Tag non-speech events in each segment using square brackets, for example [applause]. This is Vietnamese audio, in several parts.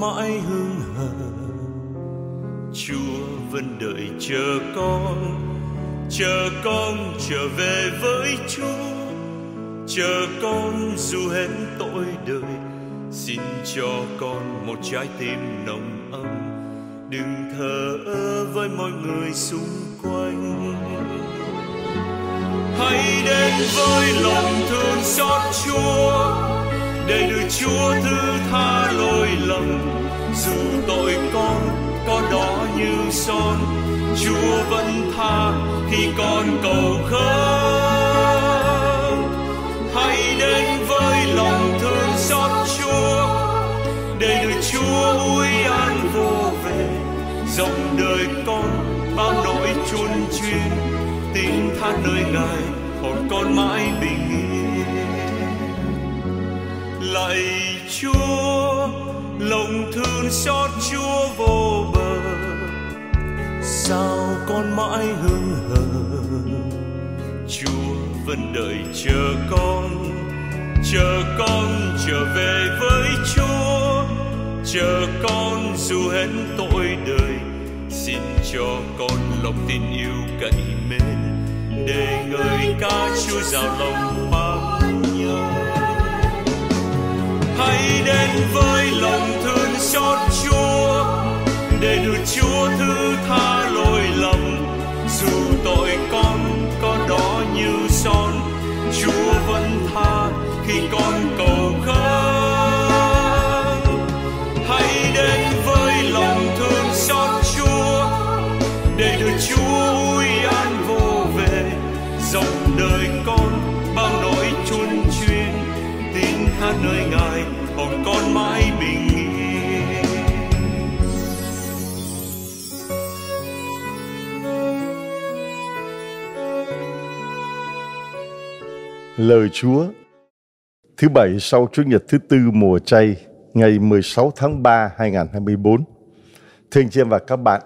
mãi hưng hờ chúa vẫn đợi chờ con chờ con trở về với chúa chờ con dù hết tội đời xin cho con một trái tim nồng ấm đừng thờ ơ với mọi người xung quanh hãy đến với lòng thương xót chúa để được chúa thứ tha lỗi lầm dù tội con có đó như son chúa vẫn tha khi con cầu khấn hãy đến với lòng thương xót chúa để được chúa vui an vô về dòng đời con bao nỗi chôn chuyên tin tha nơi ngài hồn con mãi bình yên lạy chúa lòng thương xót chúa vô bờ sao con mãi hưng hờ chúa vẫn đợi chờ con chờ con trở về với chúa chờ con dù hết tội đời xin cho con lòng tin yêu cậy mến để ngợi ca chúa giàu lòng bao hãy đến với lòng thương xót Chúa để được Chúa thứ tha lỗi lầm dù tội con có đó như son Chúa vẫn tha khi con lòng con mãi bình Lời Chúa Thứ bảy sau Chúa Nhật thứ tư mùa chay ngày 16 tháng 3 2024 Thưa anh chị em và các bạn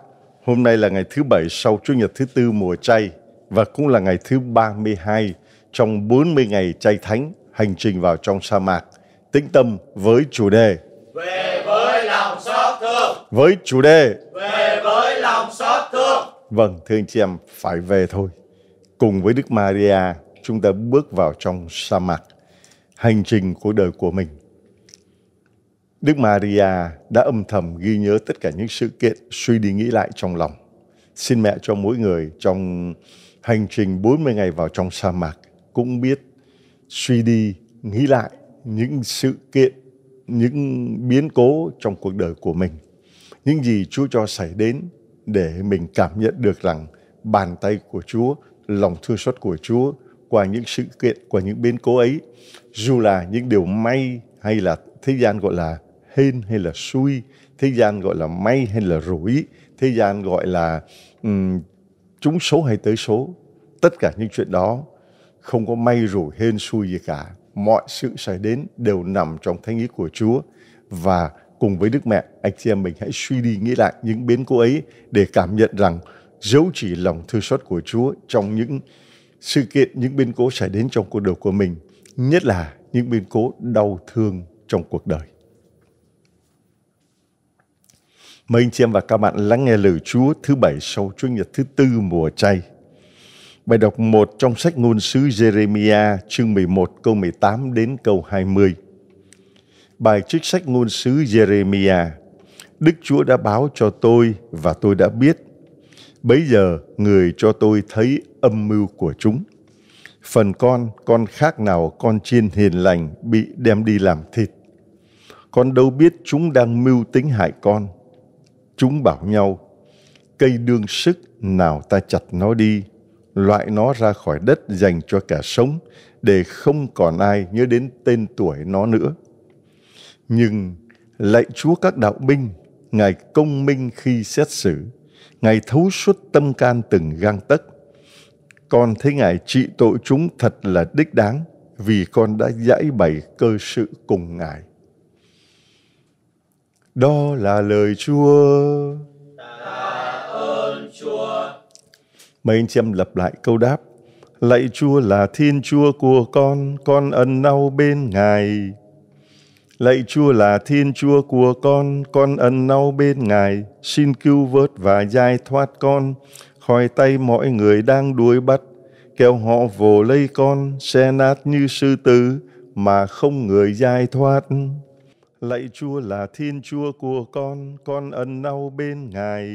Hôm nay là ngày thứ bảy sau Chúa Nhật thứ tư mùa chay và cũng là ngày thứ 32 trong 40 ngày chay thánh hành trình vào trong sa mạc tĩnh tâm với chủ đề về với lòng xót thương với chủ đề về với lòng xót thương vâng thưa anh chị em phải về thôi cùng với Đức Maria chúng ta bước vào trong sa mạc hành trình cuộc đời của mình Đức Maria đã âm thầm ghi nhớ tất cả những sự kiện suy đi nghĩ lại trong lòng xin mẹ cho mỗi người trong hành trình 40 ngày vào trong sa mạc cũng biết suy đi nghĩ lại những sự kiện, những biến cố trong cuộc đời của mình. Những gì Chúa cho xảy đến để mình cảm nhận được rằng bàn tay của Chúa, lòng thương xót của Chúa qua những sự kiện, qua những biến cố ấy, dù là những điều may hay là thế gian gọi là hên hay là xui, thế gian gọi là may hay là rủi, thế gian gọi là um, trúng số hay tới số, tất cả những chuyện đó không có may rủi hên xui gì cả mọi sự xảy đến đều nằm trong thánh ý của Chúa và cùng với Đức Mẹ, anh chị em mình hãy suy đi nghĩ lại những biến cố ấy để cảm nhận rằng dấu chỉ lòng thương xót của Chúa trong những sự kiện, những biến cố xảy đến trong cuộc đời của mình, nhất là những biến cố đau thương trong cuộc đời. Mời anh chị em và các bạn lắng nghe lời Chúa thứ bảy sau Chúa Nhật thứ tư mùa chay. Bài đọc 1 trong sách ngôn sứ Jeremia chương 11 câu 18 đến câu 20. Bài trích sách ngôn sứ Jeremia Đức Chúa đã báo cho tôi và tôi đã biết. bây giờ người cho tôi thấy âm mưu của chúng. Phần con, con khác nào con chiên hiền lành bị đem đi làm thịt. Con đâu biết chúng đang mưu tính hại con. Chúng bảo nhau, cây đương sức nào ta chặt nó đi, loại nó ra khỏi đất dành cho cả sống, để không còn ai nhớ đến tên tuổi nó nữa. Nhưng lạy Chúa các đạo binh, Ngài công minh khi xét xử, Ngài thấu suốt tâm can từng gang tấc. Con thấy Ngài trị tội chúng thật là đích đáng, vì con đã giải bày cơ sự cùng Ngài. Đó là lời Chúa. Mấy anh chị em lặp lại câu đáp. Lạy Chúa là Thiên Chúa của con, con ân nau bên Ngài. Lạy Chúa là Thiên Chúa của con, con ân nau bên Ngài, xin cứu vớt và giải thoát con khỏi tay mọi người đang đuổi bắt, kéo họ vồ lấy con, xe nát như sư tử mà không người giải thoát. Lạy Chúa là Thiên Chúa của con, con ân nau bên Ngài.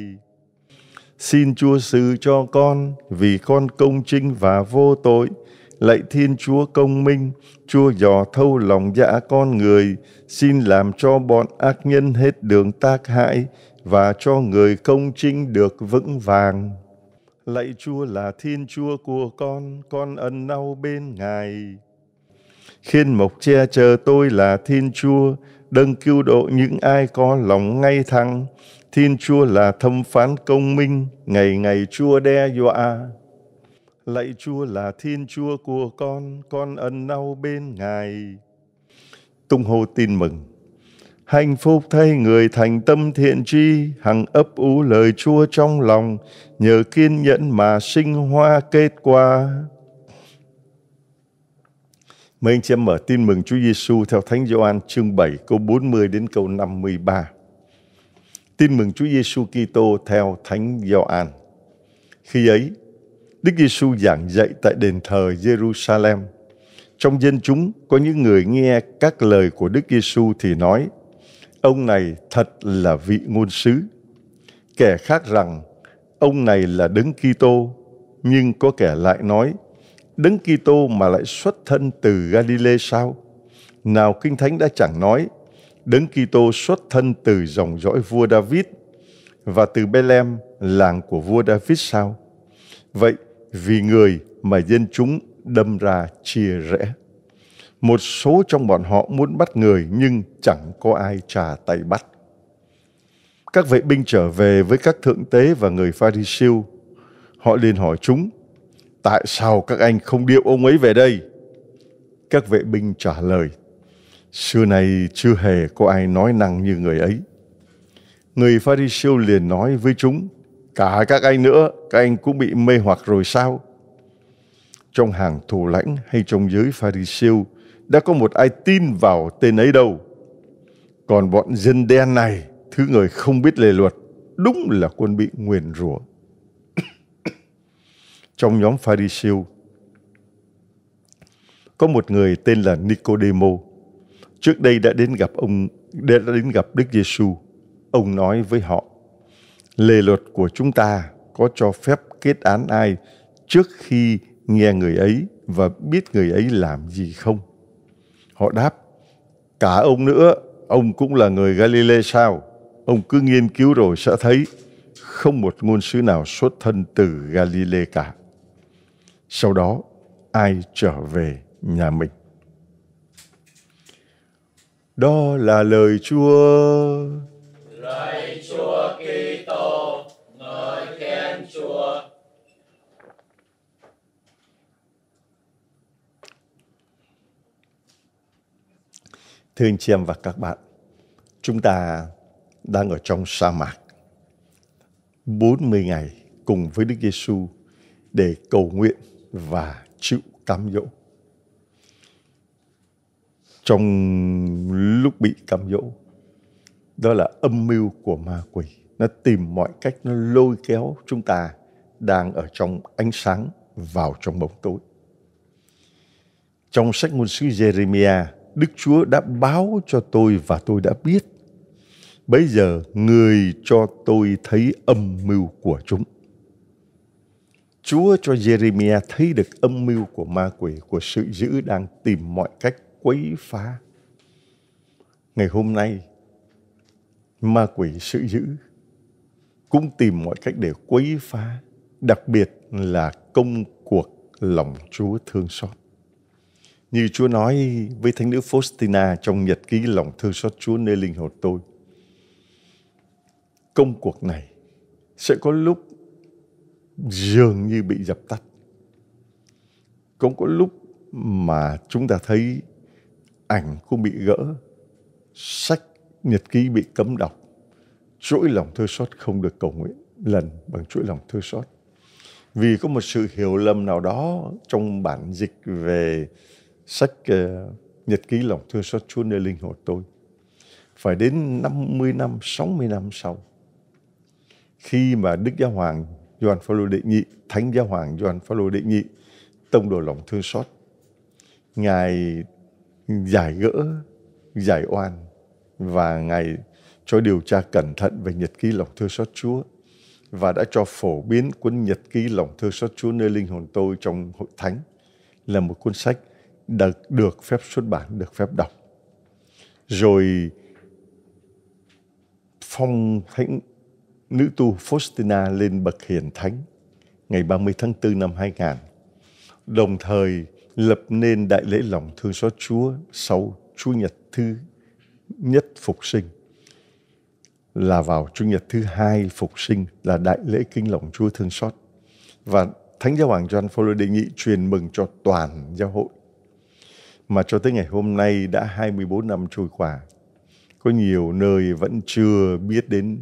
Xin Chúa xử cho con vì con công chính và vô tội. Lạy Thiên Chúa công minh, Chúa dò thâu lòng dạ con người, xin làm cho bọn ác nhân hết đường tác hại và cho người công chính được vững vàng. Lạy Chúa là Thiên Chúa của con, con ân nau bên Ngài. Khiên mộc che chờ tôi là Thiên Chúa, đấng cứu độ những ai có lòng ngay thẳng. Thiên Chúa là thâm phán công minh, ngày ngày Chúa đe dọa. Lạy Chúa là Thiên Chúa của con, con ân nau bên Ngài. Tung hô tin mừng. Hạnh phúc thay người thành tâm thiện tri, hằng ấp ú lời Chúa trong lòng, nhờ kiên nhẫn mà sinh hoa kết quả. Mấy anh chị em mở tin mừng Chúa Giêsu theo Thánh Gioan chương 7 câu 40 đến câu 53 tin mừng Chúa Giêsu Kitô theo Thánh Gioan. Khi ấy, Đức Giêsu giảng dạy tại đền thờ Jerusalem. Trong dân chúng có những người nghe các lời của Đức Giêsu thì nói: Ông này thật là vị ngôn sứ. Kẻ khác rằng ông này là Đấng Kitô, nhưng có kẻ lại nói: Đấng Kitô mà lại xuất thân từ Galilee sao? Nào Kinh Thánh đã chẳng nói Đấng Kitô xuất thân từ dòng dõi vua David và từ Bethlehem, làng của vua David sao? Vậy vì người mà dân chúng đâm ra chia rẽ. Một số trong bọn họ muốn bắt người nhưng chẳng có ai trả tay bắt. Các vệ binh trở về với các thượng tế và người pha ri siêu Họ liền hỏi chúng, tại sao các anh không điệu ông ấy về đây? Các vệ binh trả lời, Xưa này chưa hề có ai nói năng như người ấy. Người pha ri siêu liền nói với chúng, cả các anh nữa, các anh cũng bị mê hoặc rồi sao? Trong hàng thủ lãnh hay trong giới pha ri siêu đã có một ai tin vào tên ấy đâu. Còn bọn dân đen này, thứ người không biết lề luật, đúng là quân bị nguyền rủa. [coughs] trong nhóm pha ri siêu có một người tên là Nicodemo trước đây đã đến gặp ông đã đến gặp Đức Giêsu. Ông nói với họ: Lề luật của chúng ta có cho phép kết án ai trước khi nghe người ấy và biết người ấy làm gì không? Họ đáp: Cả ông nữa, ông cũng là người Galilee sao? Ông cứ nghiên cứu rồi sẽ thấy không một ngôn sứ nào xuất thân từ Galilee cả. Sau đó, ai trở về nhà mình? Đó là lời Chúa. Lạy Chúa Kitô, ngợi khen Chúa. Thưa anh chị em và các bạn, chúng ta đang ở trong sa mạc 40 ngày cùng với Đức Giêsu để cầu nguyện và chịu cám dỗ trong lúc bị cám dỗ đó là âm mưu của ma quỷ nó tìm mọi cách nó lôi kéo chúng ta đang ở trong ánh sáng vào trong bóng tối trong sách ngôn sứ Jeremiah Đức Chúa đã báo cho tôi và tôi đã biết bây giờ người cho tôi thấy âm mưu của chúng Chúa cho Jeremiah thấy được âm mưu của ma quỷ, của sự dữ đang tìm mọi cách quấy phá. Ngày hôm nay, ma quỷ sự dữ cũng tìm mọi cách để quấy phá, đặc biệt là công cuộc lòng Chúa thương xót. Như Chúa nói với Thánh nữ Faustina trong nhật ký lòng thương xót Chúa nơi linh hồn tôi, công cuộc này sẽ có lúc dường như bị dập tắt. Cũng có lúc mà chúng ta thấy ảnh cũng bị gỡ, sách nhật ký bị cấm đọc, chuỗi lòng thơ xót không được cầu nguyện lần bằng chuỗi lòng thơ xót. Vì có một sự hiểu lầm nào đó trong bản dịch về sách uh, nhật ký lòng thơ xót Chúa nơi linh hồn tôi. Phải đến 50 năm, 60 năm sau, khi mà Đức Giáo Hoàng Doan Phaolô Đệ Nhị, Thánh Giáo Hoàng Doan Phaolô Đệ Nhị, tông đồ lòng thương xót, ngài giải gỡ, giải oan và Ngài cho điều tra cẩn thận về nhật ký lòng thơ xót Chúa và đã cho phổ biến cuốn nhật ký lòng thơ xót Chúa nơi linh hồn tôi trong hội thánh là một cuốn sách được, được phép xuất bản, được phép đọc. Rồi phong thánh nữ tu Faustina lên bậc hiền thánh ngày 30 tháng 4 năm 2000. Đồng thời lập nên đại lễ lòng thương xót Chúa sau Chúa Nhật thứ nhất phục sinh là vào Chúa nhật thứ hai phục sinh là đại lễ kinh lòng Chúa thương xót và Thánh giáo hoàng John Paul đề nghị truyền mừng cho toàn giáo hội mà cho tới ngày hôm nay đã 24 năm trôi qua có nhiều nơi vẫn chưa biết đến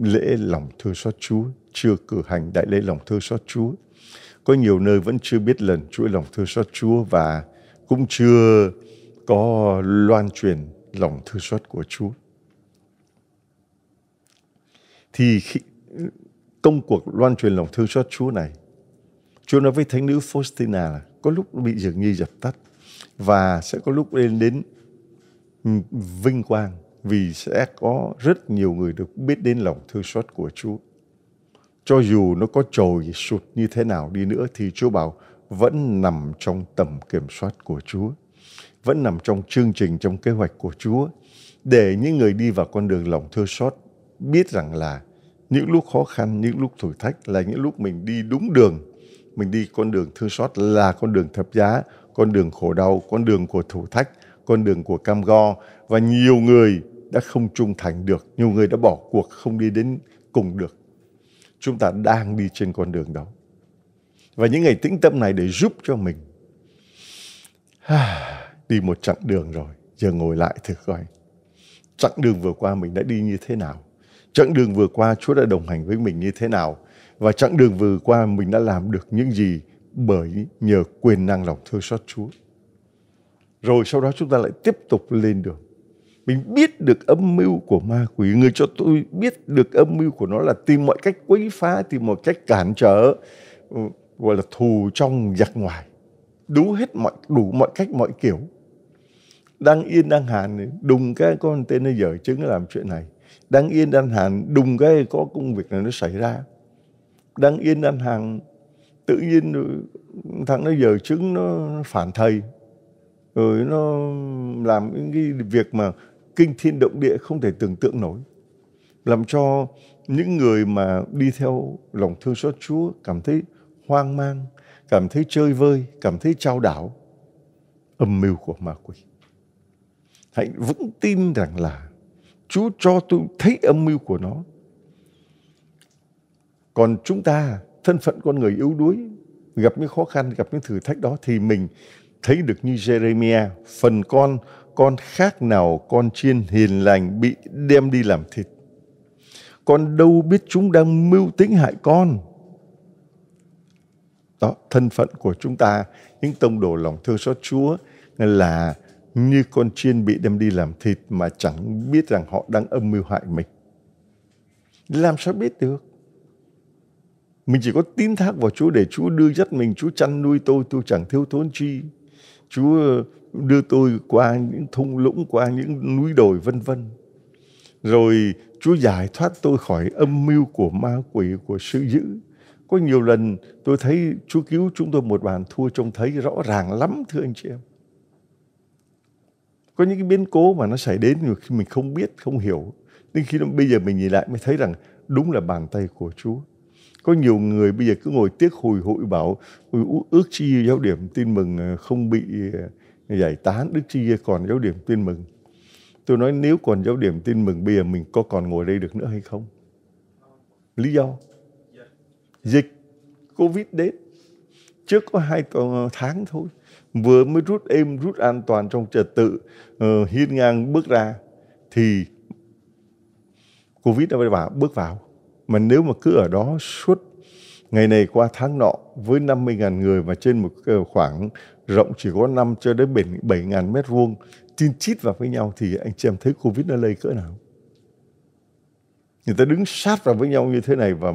lễ lòng thương xót Chúa chưa cử hành đại lễ lòng thương xót Chúa có nhiều nơi vẫn chưa biết lần chuỗi lòng thương xót Chúa và cũng chưa có loan truyền lòng thương xót của Chúa. Thì khi, công cuộc loan truyền lòng thương xót Chúa này, Chúa nói với thánh nữ Faustina là có lúc bị dường như dập tắt và sẽ có lúc lên đến ừ, vinh quang vì sẽ có rất nhiều người được biết đến lòng thương xót của Chúa. Cho dù nó có trồi sụt như thế nào đi nữa thì Chúa bảo vẫn nằm trong tầm kiểm soát của Chúa, vẫn nằm trong chương trình, trong kế hoạch của Chúa. Để những người đi vào con đường lòng thưa xót biết rằng là những lúc khó khăn, những lúc thử thách là những lúc mình đi đúng đường. Mình đi con đường thưa xót là con đường thập giá, con đường khổ đau, con đường của thử thách, con đường của cam go. Và nhiều người đã không trung thành được, nhiều người đã bỏ cuộc không đi đến cùng được chúng ta đang đi trên con đường đó. Và những ngày tĩnh tâm này để giúp cho mình đi một chặng đường rồi, giờ ngồi lại thử coi. Chặng đường vừa qua mình đã đi như thế nào? Chặng đường vừa qua Chúa đã đồng hành với mình như thế nào? Và chặng đường vừa qua mình đã làm được những gì bởi nhờ quyền năng lòng thương xót Chúa. Rồi sau đó chúng ta lại tiếp tục lên đường mình biết được âm mưu của ma quỷ người cho tôi biết được âm mưu của nó là tìm mọi cách quấy phá tìm mọi cách cản trở ừ, gọi là thù trong giặc ngoài đủ hết mọi đủ mọi cách mọi kiểu đang yên đang hàn đùng cái con tên nó dở chứng nó làm chuyện này đang yên đang hàn đùng cái có công việc này nó xảy ra đang yên đang hàn tự nhiên ừ, thằng nó dở chứng nó phản thầy rồi nó làm những cái việc mà kinh thiên động địa không thể tưởng tượng nổi làm cho những người mà đi theo lòng thương xót Chúa cảm thấy hoang mang, cảm thấy chơi vơi, cảm thấy trao đảo âm mưu của ma quỷ. Hãy vững tin rằng là Chúa cho tôi thấy âm mưu của nó. Còn chúng ta, thân phận con người yếu đuối, gặp những khó khăn, gặp những thử thách đó thì mình thấy được như Jeremiah, phần con con khác nào con chiên hiền lành bị đem đi làm thịt. Con đâu biết chúng đang mưu tính hại con. Đó, thân phận của chúng ta, những tông đồ lòng thương xót Chúa là như con chiên bị đem đi làm thịt mà chẳng biết rằng họ đang âm mưu hại mình. Làm sao biết được? Mình chỉ có tin thác vào Chúa để Chúa đưa dắt mình, Chúa chăn nuôi tôi, tôi chẳng thiếu thốn chi. Chúa đưa tôi qua những thung lũng, qua những núi đồi vân vân. Rồi Chúa giải thoát tôi khỏi âm mưu của ma quỷ, của sự dữ. Có nhiều lần tôi thấy Chúa cứu chúng tôi một bàn thua trông thấy rõ ràng lắm thưa anh chị em. Có những cái biến cố mà nó xảy đến khi mình không biết, không hiểu. Nhưng khi bây giờ mình nhìn lại mới thấy rằng đúng là bàn tay của Chúa có nhiều người bây giờ cứ ngồi tiếc hồi hụi bảo ước chi giáo điểm tin mừng ờ, không bị ờ, giải tán đức chi còn giáo điểm tin mừng tôi nói nếu còn giáo điểm tin mừng bây giờ mình có còn ngồi đây được nữa hay không lý do dịch covid đến trước có hai ờ, tháng thôi vừa mới rút êm rút an toàn trong trật tự uh, hiên ngang bước ra thì covid đã vào bước vào mà nếu mà cứ ở đó suốt ngày này qua tháng nọ với 50.000 người và trên một ờ, khoảng rộng chỉ có 5 cho đến 7.000 mét vuông tin chít vào với nhau thì anh chị em thấy Covid nó lây cỡ nào? Người ta đứng sát vào với nhau như thế này và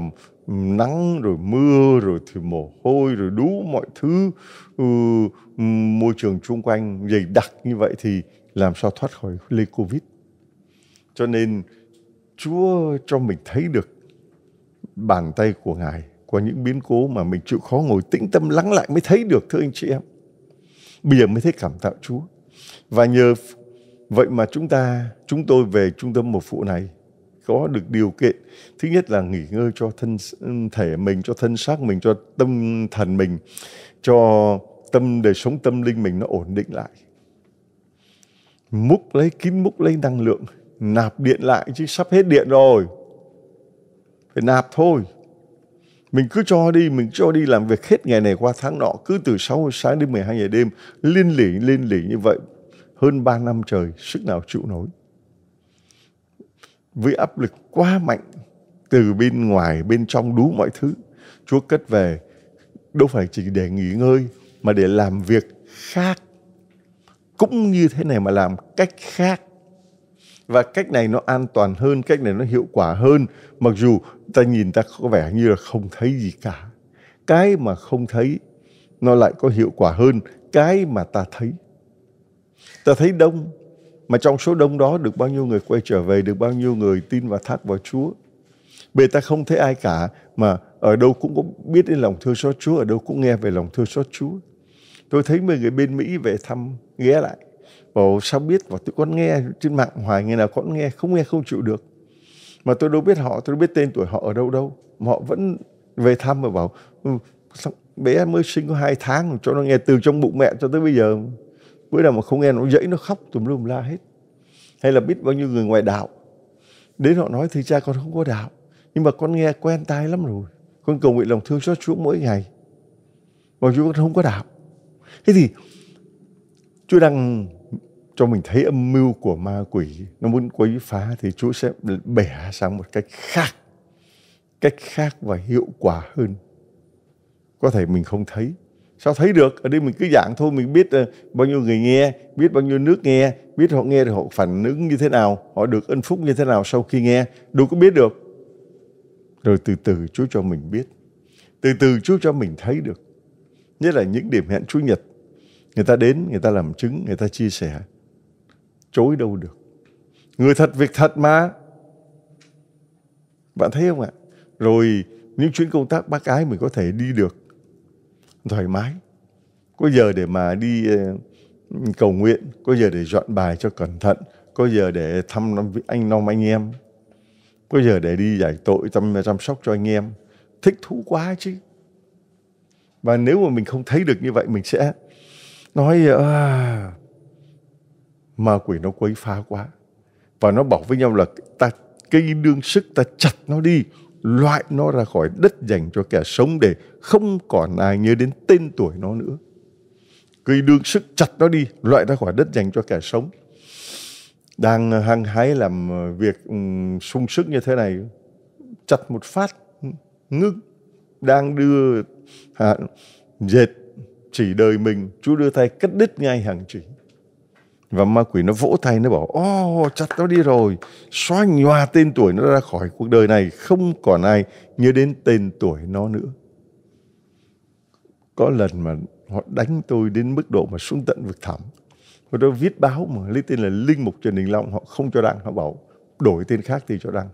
nắng rồi mưa rồi thì mồ hôi rồi đủ mọi thứ ừ, môi trường xung quanh dày đặc như vậy thì làm sao thoát khỏi lây Covid. Cho nên Chúa cho mình thấy được bàn tay của Ngài qua những biến cố mà mình chịu khó ngồi tĩnh tâm lắng lại mới thấy được thưa anh chị em. Bây giờ mới thấy cảm tạo Chúa. Và nhờ vậy mà chúng ta, chúng tôi về trung tâm một phụ này có được điều kiện thứ nhất là nghỉ ngơi cho thân thể mình cho thân xác mình cho tâm thần mình cho tâm đời sống tâm linh mình nó ổn định lại múc lấy kín múc lấy năng lượng nạp điện lại chứ sắp hết điện rồi phải nạp thôi mình cứ cho đi mình cho đi làm việc hết ngày này qua tháng nọ cứ từ 6 giờ sáng đến 12 giờ đêm liên lỉ liên lỉ như vậy hơn 3 năm trời sức nào chịu nổi Với áp lực quá mạnh từ bên ngoài bên trong đủ mọi thứ Chúa cất về đâu phải chỉ để nghỉ ngơi mà để làm việc khác cũng như thế này mà làm cách khác và cách này nó an toàn hơn cách này nó hiệu quả hơn mặc dù ta nhìn ta có vẻ như là không thấy gì cả cái mà không thấy nó lại có hiệu quả hơn cái mà ta thấy ta thấy đông mà trong số đông đó được bao nhiêu người quay trở về được bao nhiêu người tin và thác vào Chúa bởi ta không thấy ai cả mà ở đâu cũng có biết đến lòng thương xót Chúa ở đâu cũng nghe về lòng thương xót Chúa tôi thấy mấy người bên Mỹ về thăm ghé lại bảo sao biết và tụi con nghe trên mạng hoài ngày nào con nghe không nghe không chịu được mà tôi đâu biết họ tôi đâu biết tên tuổi họ ở đâu đâu mà họ vẫn về thăm và bảo ừ, bé mới sinh có hai tháng cho nó nghe từ trong bụng mẹ cho tới bây giờ bữa nào mà không nghe nó dẫy nó khóc tùm lum la hết hay là biết bao nhiêu người ngoài đạo đến họ nói thì cha con không có đạo nhưng mà con nghe quen tai lắm rồi con cầu nguyện lòng thương xót chúa mỗi ngày mà chúng con không có đạo thế thì chúa đang cho mình thấy âm mưu của ma quỷ nó muốn quấy phá thì Chúa sẽ bẻ sang một cách khác cách khác và hiệu quả hơn có thể mình không thấy sao thấy được ở đây mình cứ giảng thôi mình biết ờ, bao nhiêu người nghe biết bao nhiêu nước nghe biết họ nghe thì họ phản ứng như thế nào họ được ân phúc như thế nào sau khi nghe đâu có biết được rồi từ từ Chúa cho mình biết từ từ Chúa cho mình thấy được nhất là những điểm hẹn Chúa Nhật người ta đến người ta làm chứng người ta chia sẻ chối đâu được. Người thật việc thật mà. Bạn thấy không ạ? Rồi những chuyến công tác bác ái mình có thể đi được thoải mái. Có giờ để mà đi ờ, cầu nguyện, có giờ để dọn bài cho cẩn thận, có giờ để thăm anh nom anh em, có giờ để đi giải tội chăm chăm sóc cho anh em. Thích thú quá chứ. Và nếu mà mình không thấy được như vậy mình sẽ nói à, ma quỷ nó quấy phá quá và nó bảo với nhau là ta cây đương sức ta chặt nó đi loại nó ra khỏi đất dành cho kẻ sống để không còn ai nhớ đến tên tuổi nó nữa cây đương sức chặt nó đi loại ra khỏi đất dành cho kẻ sống đang ờ, hăng hái làm ờ, việc sung sức như thế này chặt một phát ngưng đang đưa à, dệt chỉ đời mình chú đưa tay cắt đứt ngay hàng chỉ và ma quỷ nó vỗ tay nó bảo Ô oh, chặt nó đi rồi Xóa nhòa tên tuổi nó ra khỏi cuộc đời này Không còn ai nhớ đến tên tuổi nó nữa Có lần mà họ đánh tôi đến mức độ mà xuống tận vực thẳm Họ đó viết báo mà lấy tên là Linh Mục Trần Đình Long Họ không cho đăng Họ bảo đổi tên khác thì cho đăng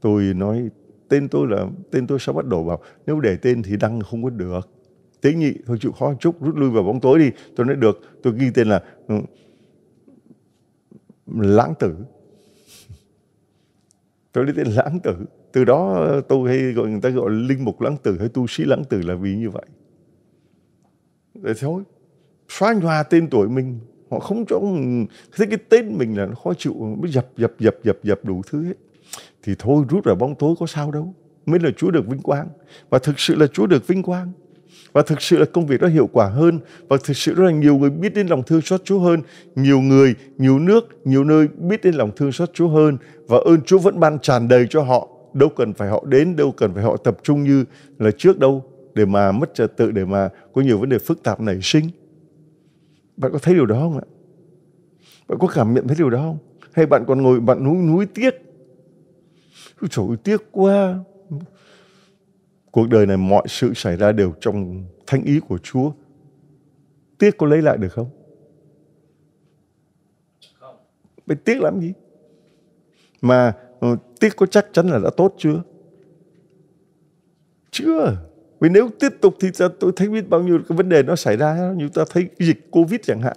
Tôi nói tên tôi là tên tôi sao bắt đầu bảo nếu để tên thì đăng không có được tế nhị thôi chịu khó chút rút lui vào bóng tối đi tôi nói được tôi ghi tên là ừ, lãng tử tôi lấy tên lãng tử từ đó tôi hay gọi người ta gọi linh mục lãng tử hay tu sĩ lãng tử là vì như vậy để thôi xóa nhòa tên tuổi mình họ không cho mình thấy cái tên mình là nó khó chịu mới dập dập dập dập dập đủ thứ hết thì thôi rút vào bóng tối có sao đâu mới là chúa được vinh quang và thực sự là chúa được vinh quang và thực sự là công việc đó hiệu quả hơn và thực sự rất là nhiều người biết đến lòng thương xót Chúa hơn, nhiều người, nhiều nước, nhiều nơi biết đến lòng thương xót Chúa hơn và ơn Chúa vẫn ban tràn đầy cho họ. Đâu cần phải họ đến, đâu cần phải họ tập trung như là trước đâu để mà mất trật tự, để mà có nhiều vấn đề phức tạp nảy sinh. Bạn có thấy điều đó không ạ? Bạn có cảm nhận thấy điều đó không? Hay bạn còn ngồi bạn núi núi tiếc? Ôi trời ơi, tiếc quá, Cuộc đời này mọi sự xảy ra đều trong thanh ý của Chúa. Tiếc có lấy lại được không? Không. Vậy tiếc làm gì? Mà ờ, tiếc có chắc chắn là đã tốt chưa? Chưa. Vì nếu tiếp tục thì ta tôi thấy biết bao nhiêu cái vấn đề nó xảy ra. Như ta thấy dịch Covid chẳng hạn.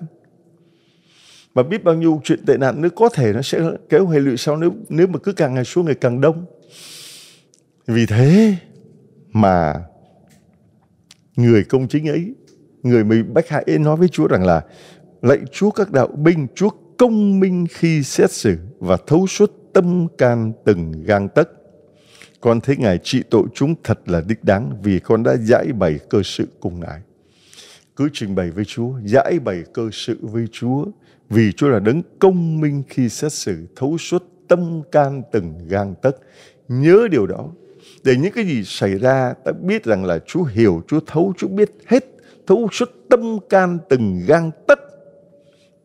Và biết bao nhiêu chuyện tệ nạn nữa có thể nó sẽ kéo hệ lụy sau nếu nếu mà cứ càng ngày xuống ngày càng đông. Vì thế mà người công chính ấy, người bị bách hại ấy nói với Chúa rằng là lạy Chúa các đạo binh, Chúa công minh khi xét xử và thấu suốt tâm can từng gang tấc. Con thấy Ngài trị tội chúng thật là đích đáng vì con đã giải bày cơ sự cùng Ngài. Cứ trình bày với Chúa, giải bày cơ sự với Chúa vì Chúa là đấng công minh khi xét xử thấu suốt tâm can từng gang tấc. Nhớ điều đó để những cái gì xảy ra ta biết rằng là Chúa hiểu Chúa thấu Chúa biết hết thấu suốt tâm can từng gang tất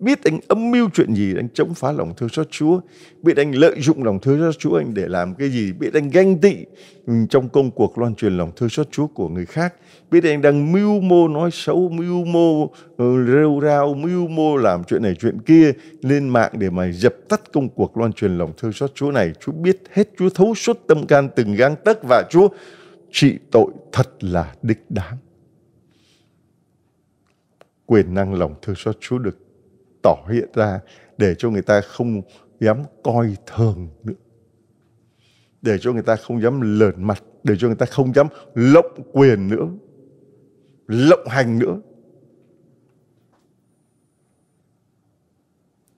biết anh âm mưu chuyện gì anh chống phá lòng thương xót Chúa biết anh lợi dụng lòng thương xót Chúa anh để làm cái gì biết anh ganh tị ừ, trong công cuộc loan truyền lòng thương xót Chúa của người khác biết anh đang mưu mô nói xấu mưu mô ừ, rêu rao mưu mô làm chuyện này chuyện kia lên mạng để mà dập tắt công cuộc loan truyền lòng thương xót Chúa này Chúa biết hết Chúa thấu suốt tâm can từng gang tấc và Chúa trị tội thật là đích đáng quyền năng lòng thương xót Chúa được tỏ hiện ra để cho người ta không dám coi thường nữa để cho người ta không dám lờn mặt để cho người ta không dám lộng quyền nữa lộng hành nữa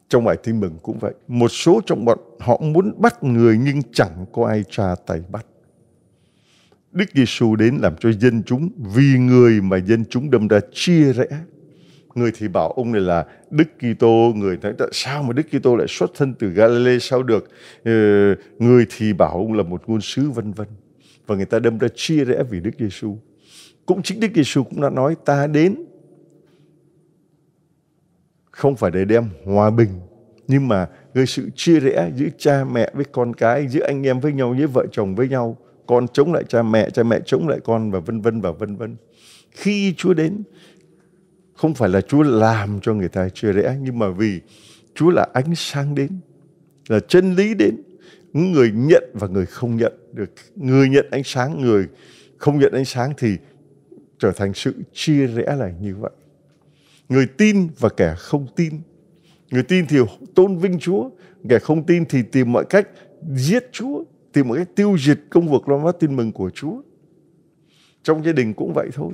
trong bài tin mừng cũng vậy một số trong bọn họ muốn bắt người nhưng chẳng có ai tra tay bắt Đức Giêsu đến làm cho dân chúng vì người mà dân chúng đâm ra chia rẽ người thì bảo ông này là Đức Kitô người nói sao mà Đức Kitô lại xuất thân từ Galilee sao được ờ, người thì bảo ông là một ngôn sứ vân vân và người ta đâm ra chia rẽ vì Đức Giêsu cũng chính Đức Giêsu cũng đã nói ta đến không phải để đem hòa bình nhưng mà gây sự chia rẽ giữa cha mẹ với con cái giữa anh em với nhau với vợ chồng với nhau con chống lại cha mẹ cha mẹ chống lại con và vân vân và vân vân khi Chúa đến không phải là Chúa làm cho người ta chia rẽ nhưng mà vì Chúa là ánh sáng đến là chân lý đến người nhận và người không nhận được người nhận ánh sáng người không nhận ánh sáng thì trở thành sự chia rẽ là như vậy người tin và kẻ không tin người tin thì tôn vinh Chúa kẻ không tin thì tìm mọi cách giết Chúa tìm mọi cách tiêu diệt công việc loan tin mừng của Chúa trong gia đình cũng vậy thôi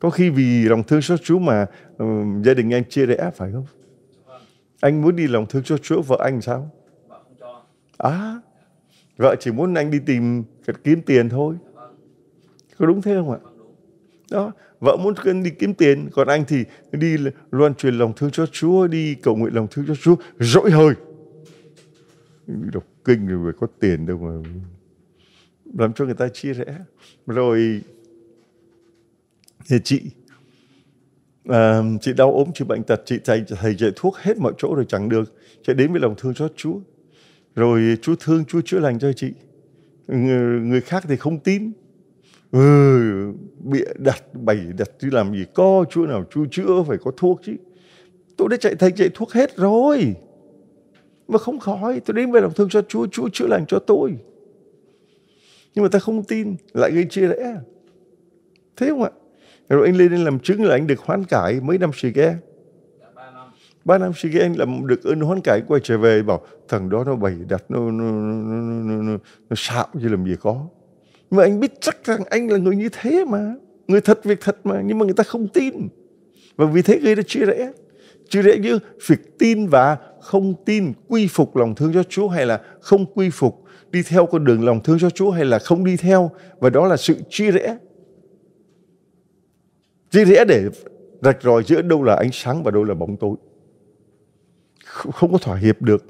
có khi vì lòng thương xót Chúa mà um, gia đình anh chia rẽ phải không? Anh muốn đi lòng thương xót Chúa, vợ anh sao? À, vợ chỉ muốn anh đi tìm kiếm tiền thôi. Có đúng thế không ạ? Đó, vợ muốn anh đi kiếm tiền, còn anh thì đi loan truyền lòng thương cho Chúa, đi cầu nguyện lòng thương cho Chúa, dỗi hơi. Đọc kinh rồi phải có tiền đâu mà làm cho người ta chia rẽ. Rồi thì chị à, chị đau ốm chị bệnh tật chị thầy thầy dạy thuốc hết mọi chỗ rồi chẳng được chị đến với lòng thương xót chúa rồi chúa thương chúa chữa lành cho chị người, người khác thì không tin ừ, bịa đặt bày đặt chứ làm gì có chúa nào chúa chữa phải có thuốc chứ tôi đã chạy thầy chạy thuốc hết rồi mà không khỏi tôi đến với lòng thương cho chúa chúa chữa lành cho tôi nhưng mà ta không tin lại gây chia rẽ thế không ạ rồi anh lên anh làm chứng là anh được hoán cải mấy năm xì ghe. Ba năm xì ghe anh làm được ơn hoán cải quay trở về bảo thằng đó nó bày đặt nó nó, nó, nó, nó, nó, nó xạo chứ làm gì có. Mà anh biết chắc rằng anh là người như thế mà. Người thật việc thật mà. Nhưng mà người ta không tin. Và vì thế gây ra chia rẽ. Chia rẽ như việc tin và không tin quy phục lòng thương cho Chúa hay là không quy phục đi theo con đường lòng thương cho Chúa hay là không đi theo và đó là sự chia rẽ Chia rẽ để rạch ròi giữa đâu là ánh sáng và đâu là bóng tối. Không có thỏa hiệp được,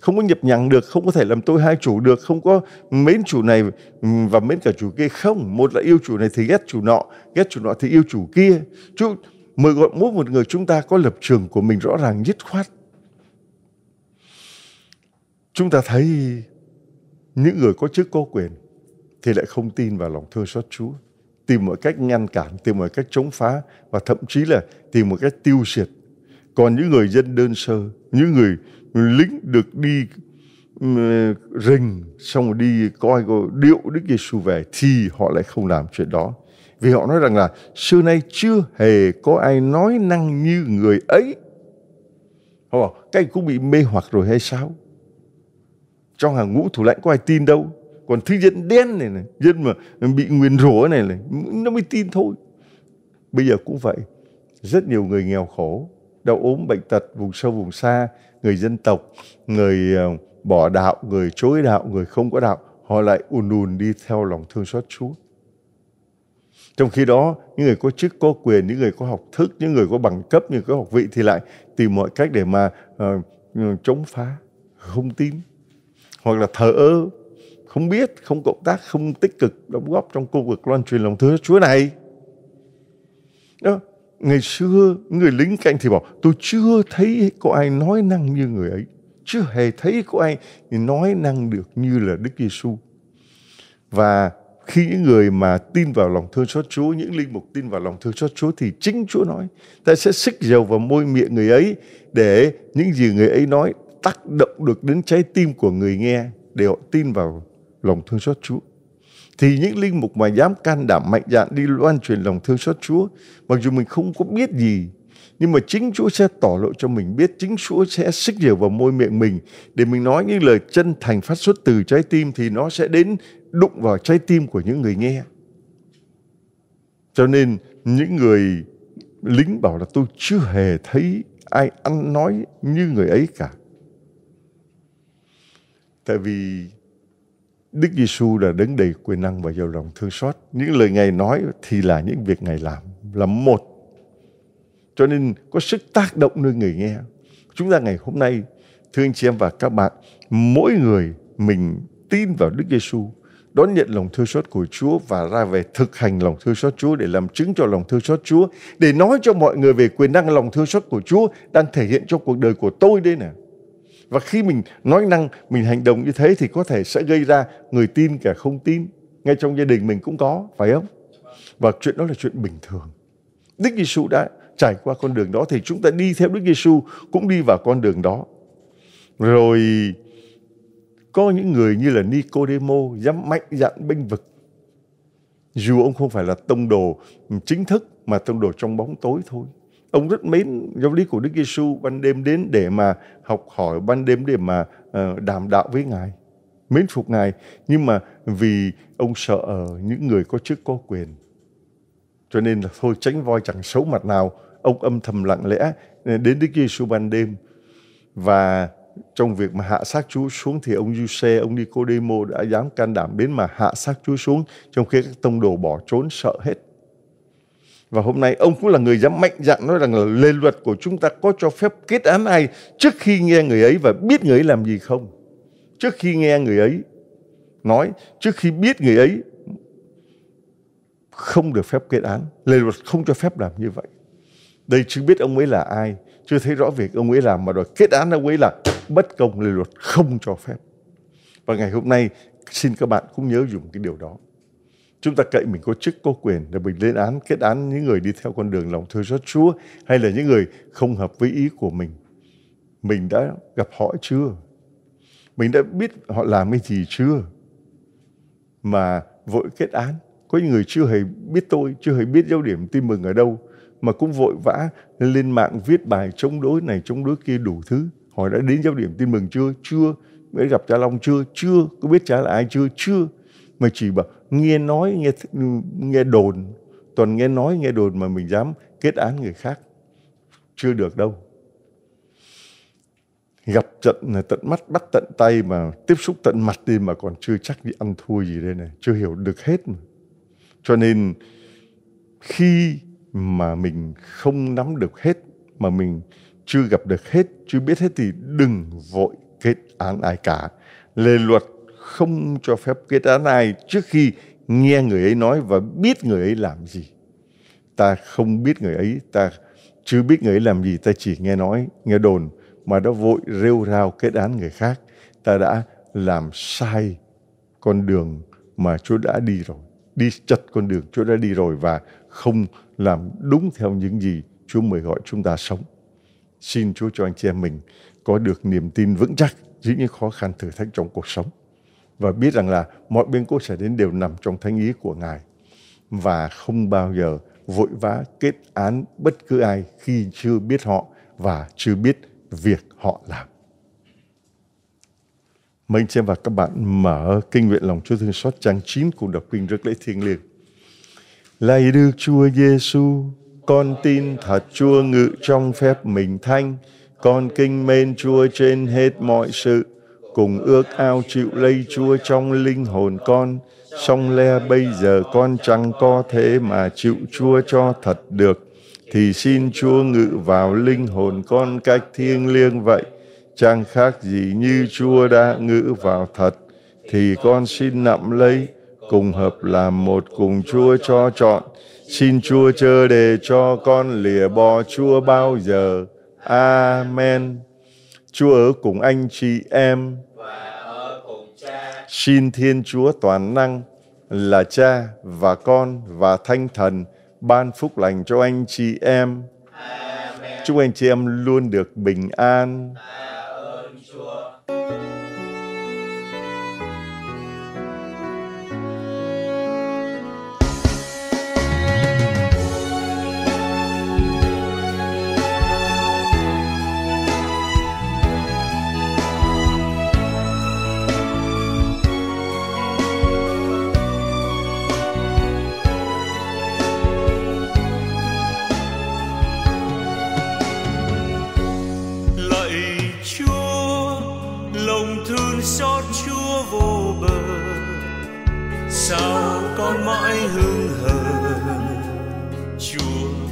không có nhập nhằng được, không có thể làm tôi hai chủ được, không có mến chủ này và mến cả chủ kia không. Một là yêu chủ này thì ghét chủ nọ, ghét chủ nọ thì yêu chủ kia. Chú mời gọi mỗi một người chúng ta có lập trường của mình rõ ràng dứt khoát. Chúng ta thấy những người có chức có quyền thì lại không tin vào lòng thương xót Chúa tìm mọi cách ngăn cản, tìm mọi cách chống phá và thậm chí là tìm một cách tiêu diệt. Còn những người dân đơn sơ, những người lính được đi rình xong rồi đi coi coi điệu Đức Giêsu về thì họ lại không làm chuyện đó. Vì họ nói rằng là xưa nay chưa hề có ai nói năng như người ấy. Họ bảo, cái cũng bị mê hoặc rồi hay sao? Trong hàng ngũ thủ lãnh có ai tin đâu còn thứ dân đen này này dân mà bị nguyền rủa này này nó mới tin thôi bây giờ cũng vậy rất nhiều người nghèo khổ đau ốm bệnh tật vùng sâu vùng xa người dân tộc người ờ, bỏ đạo người chối đạo người không có đạo họ lại ùn ùn đi theo lòng thương xót chúa trong khi đó những người có chức có quyền những người có học thức những người có bằng cấp những người có học vị thì lại tìm mọi cách để mà uh, chống phá không tin hoặc là thờ ơ không biết không cộng tác không tích cực đóng góp trong công việc loan truyền lòng thương Chúa này đó ngày xưa người lính cạnh thì bảo tôi chưa thấy có ai nói năng như người ấy chưa hề thấy có ai nói năng được như là Đức Giêsu và khi những người mà tin vào lòng thương xót Chúa, những linh mục tin vào lòng thương xót Chúa thì chính Chúa nói, ta sẽ xích dầu vào môi miệng người ấy để những gì người ấy nói tác động được đến trái tim của người nghe để họ tin vào lòng thương xót Chúa. Thì những linh mục mà dám can đảm mạnh dạn đi loan truyền lòng thương xót Chúa, mặc dù mình không có biết gì, nhưng mà chính Chúa sẽ tỏ lộ cho mình biết, chính Chúa sẽ xích nhiều vào môi miệng mình để mình nói những lời chân thành phát xuất từ trái tim thì nó sẽ đến đụng vào trái tim của những người nghe. Cho nên những người lính bảo là tôi chưa hề thấy ai ăn nói như người ấy cả. Tại vì Đức Giêsu là đấng đầy quyền năng và giàu lòng thương xót. Những lời Ngài nói thì là những việc Ngài làm, là một. Cho nên có sức tác động nơi người nghe. Chúng ta ngày hôm nay, thưa anh chị em và các bạn, mỗi người mình tin vào Đức Giêsu, đón nhận lòng thương xót của Chúa và ra về thực hành lòng thương xót Chúa để làm chứng cho lòng thương xót Chúa, để nói cho mọi người về quyền năng lòng thương xót của Chúa đang thể hiện trong cuộc đời của tôi đây nè. Và khi mình nói năng, mình hành động như thế thì có thể sẽ gây ra người tin kẻ không tin. Ngay trong gia đình mình cũng có, phải không? Và chuyện đó là chuyện bình thường. Đức Giêsu đã trải qua con đường đó thì chúng ta đi theo Đức Giêsu cũng đi vào con đường đó. Rồi có những người như là Nicodemo dám mạnh dạn binh vực. Dù ông không phải là tông đồ chính thức mà tông đồ trong bóng tối thôi ông rất mến giáo lý của Đức Giêsu ban đêm đến để mà học hỏi ban đêm để mà uh, đàm đạo với ngài mến phục ngài nhưng mà vì ông sợ ở những người có chức có quyền cho nên là thôi tránh voi chẳng xấu mặt nào ông âm thầm lặng lẽ ờ, đến Đức Giêsu ban đêm và trong việc mà hạ xác Chúa xuống thì ông Giuse, ông Nicodemo đã dám can đảm đến mà hạ xác Chúa xuống trong khi các tông đồ bỏ trốn sợ hết. Và hôm nay ông cũng là người dám mạnh dạn nói rằng là lề luật của chúng ta có cho phép kết án ai trước khi nghe người ấy và biết người ấy làm gì không. Trước khi nghe người ấy nói, trước khi biết người ấy không được phép kết án. Lề luật không cho phép làm như vậy. Đây chưa biết ông ấy là ai, chưa thấy rõ việc ông ấy làm mà đòi kết án ông ấy là bất công lề luật không cho phép. Và ngày hôm nay xin các bạn cũng nhớ dùng cái điều đó. Chúng ta cậy mình có chức có quyền để mình lên án kết án những người đi theo con đường lòng thương xót Chúa hay là những người không hợp với ý của mình. Mình đã gặp họ chưa? Mình đã biết họ làm cái gì chưa? Mà vội kết án. Có những người chưa hề biết tôi, chưa hề biết dấu điểm tin mừng ở đâu mà cũng vội vã lên mạng viết bài chống đối này chống đối kia đủ thứ hỏi đã đến dấu điểm tin mừng chưa chưa mới gặp cha long chưa chưa có biết cha là ai chưa chưa mà chỉ bảo nghe nói nghe nghe đồn toàn nghe nói nghe đồn mà mình dám kết án người khác chưa được đâu gặp tận tận mắt bắt tận tay mà tiếp xúc tận mặt đi mà còn chưa chắc đi ăn thua gì đây này chưa hiểu được hết mà cho nên khi mà mình không nắm được hết mà mình chưa gặp được hết chưa biết hết thì đừng vội kết án ai cả lề luật không cho phép kết án ai trước khi nghe người ấy nói và biết người ấy làm gì. Ta không biết người ấy, ta chưa biết người ấy làm gì, ta chỉ nghe nói, nghe đồn mà đã vội rêu rao kết án người khác. Ta đã làm sai con đường mà Chúa đã đi rồi, đi chật con đường Chúa đã đi rồi và không làm đúng theo những gì Chúa mời gọi chúng ta sống. Xin Chúa cho anh chị em mình có được niềm tin vững chắc giữa những khó khăn thử thách trong cuộc sống và biết rằng là mọi biến cố xảy đến đều nằm trong thánh ý của Ngài và không bao giờ vội vã kết án bất cứ ai khi chưa biết họ và chưa biết việc họ làm. Mời anh chị và các bạn mở kinh nguyện lòng Chúa thương xót trang 9 cùng đọc kinh rất lễ thiêng liêng. Lạy Đức Chúa Giêsu, con tin thật Chúa ngự trong phép mình thanh, con kinh mến Chúa trên hết mọi sự cùng ước ao chịu lây Chúa trong linh hồn con, song le bây giờ con chẳng có thế mà chịu Chúa cho thật được, thì xin Chúa ngự vào linh hồn con cách thiêng liêng vậy, chẳng khác gì như Chúa đã ngự vào thật, thì con xin nậm lấy, cùng hợp làm một cùng Chúa cho chọn, xin Chúa chớ để cho con lìa bỏ Chúa bao giờ. Amen. Chúa ở cùng anh chị em Xin Thiên Chúa toàn năng là Cha và Con và Thanh Thần ban phúc lành cho anh chị em. Amen. Chúc anh chị em luôn được bình an. Amen.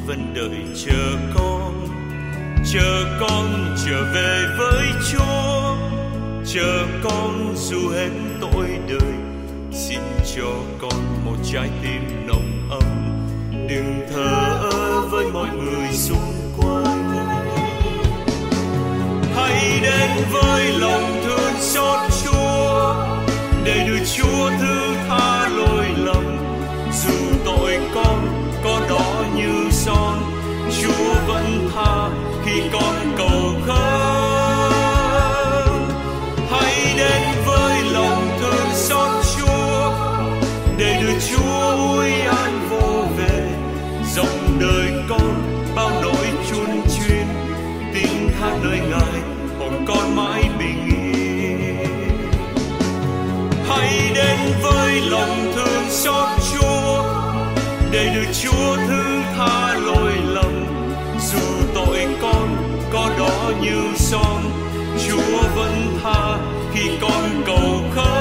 vẫn đợi chờ con chờ con trở về với chúa chờ con dù hết tội đời xin cho con một trái tim nồng ấm đừng thờ ơ với mọi người xung quanh hãy đến với lòng xót Chúa để được Chúa thứ tha lỗi lầm dù tội con có đó như son Chúa vẫn tha khi con cầu khẩn